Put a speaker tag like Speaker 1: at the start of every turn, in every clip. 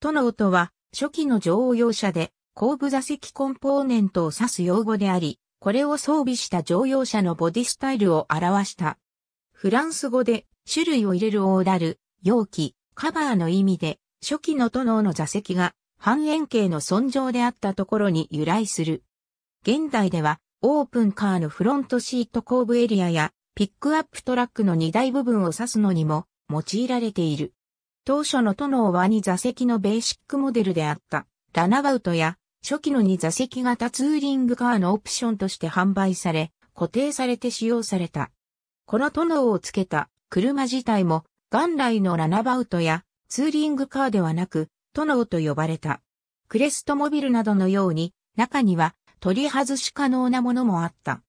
Speaker 1: トノートは、初期の乗用車で、後部座席コンポーネントを指す用語であり、これを装備した乗用車のボディスタイルを表した。フランス語で、種類を入れるオーダル、容器、カバーの意味で、初期のトノーの座席が、半円形の尊上であったところに由来する。現代では、オープンカーのフロントシート後部エリアや、ピックアップトラックの荷台部分を指すのにも、用いられている。当初の殿は2座席のベーシックモデルであった、ラナバウトや、初期の2座席型ツーリングカーのオプションとして販売され、固定されて使用された。この殿をつけた車自体も、元来のラナバウトやツーリングカーではなく、殿と呼ばれた。クレストモビルなどのように、中には取り外し可能なものもあった。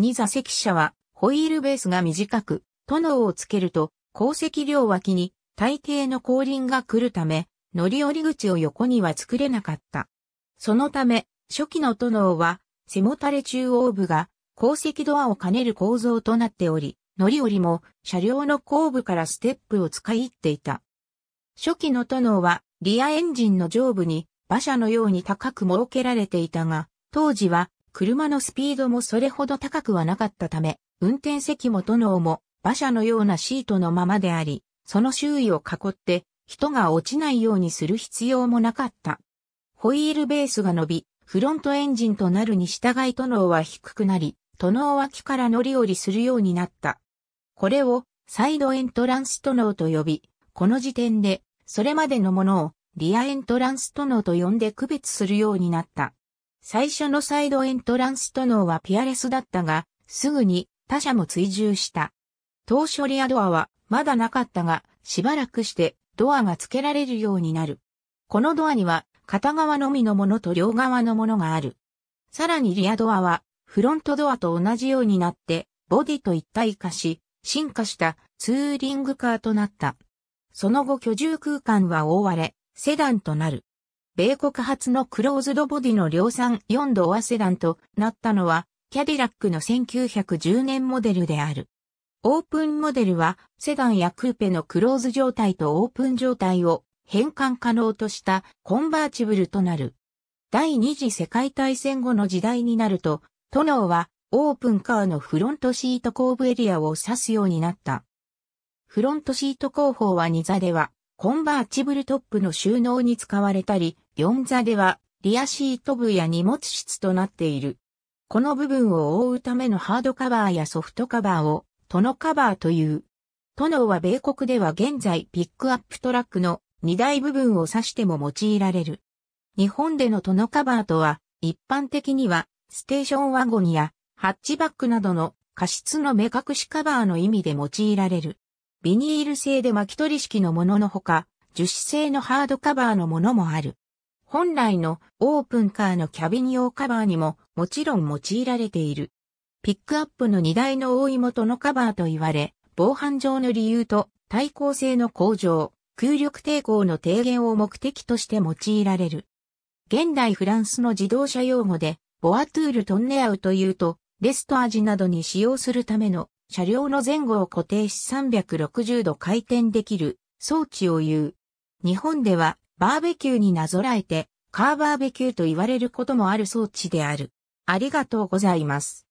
Speaker 1: 2座席車は、ホイールベースが短く、トノをつけると、鉱石量脇に大抵の後輪が来るため、乗り降り口を横には作れなかった。そのため、初期の殿は、背もたれ中央部が、鉱石ドアを兼ねる構造となっており、乗り降りも車両の後部からステップを使い入っていた。初期の殿は、リアエンジンの上部に馬車のように高く設けられていたが、当時は車のスピードもそれほど高くはなかったため、運転席も都能も馬車のようなシートのままであり、その周囲を囲って人が落ちないようにする必要もなかった。ホイールベースが伸び、フロントエンジンとなるに従いトノーは低くなり、トノーは木から乗り降りするようになった。これをサイドエントランストノーと呼び、この時点でそれまでのものをリアエントランストノーと呼んで区別するようになった。最初のサイドエントランストノーはピアレスだったが、すぐに他社も追従した。当初リアドアはまだなかったが、しばらくしてドアが付けられるようになる。このドアには片側のみのものと両側のものがある。さらにリアドアはフロントドアと同じようになってボディと一体化し、進化したツーリングカーとなった。その後居住空間は覆われ、セダンとなる。米国発のクローズドボディの量産4オアセダンとなったのは、キャディラックの1910年モデルである。オープンモデルはセダンやクーペのクローズ状態とオープン状態を変換可能としたコンバーチブルとなる。第二次世界大戦後の時代になると、トノーはオープンカーのフロントシート後部エリアを指すようになった。フロントシート後方は2座ではコンバーチブルトップの収納に使われたり、4座ではリアシート部や荷物室となっている。この部分を覆うためのハードカバーやソフトカバーをトノカバーという。トノは米国では現在ピックアップトラックの荷台部分を指しても用いられる。日本でのトノカバーとは、一般的には、ステーションワゴンや、ハッチバックなどの過失の目隠しカバーの意味で用いられる。ビニール製で巻き取り式のもののほか、樹脂製のハードカバーのものもある。本来のオープンカーのキャビン用カバーにももちろん用いられている。ピックアップの荷台の大元のカバーと言われ、防犯上の理由と耐候性の向上、空力抵抗の低減を目的として用いられる。現代フランスの自動車用語で、ボアトゥールトンネアウというと、レストアジなどに使用するための車両の前後を固定し360度回転できる装置を言う。日本ではバーベキューになぞらえてカーバーベキューと言われることもある装置である。ありがとうございます。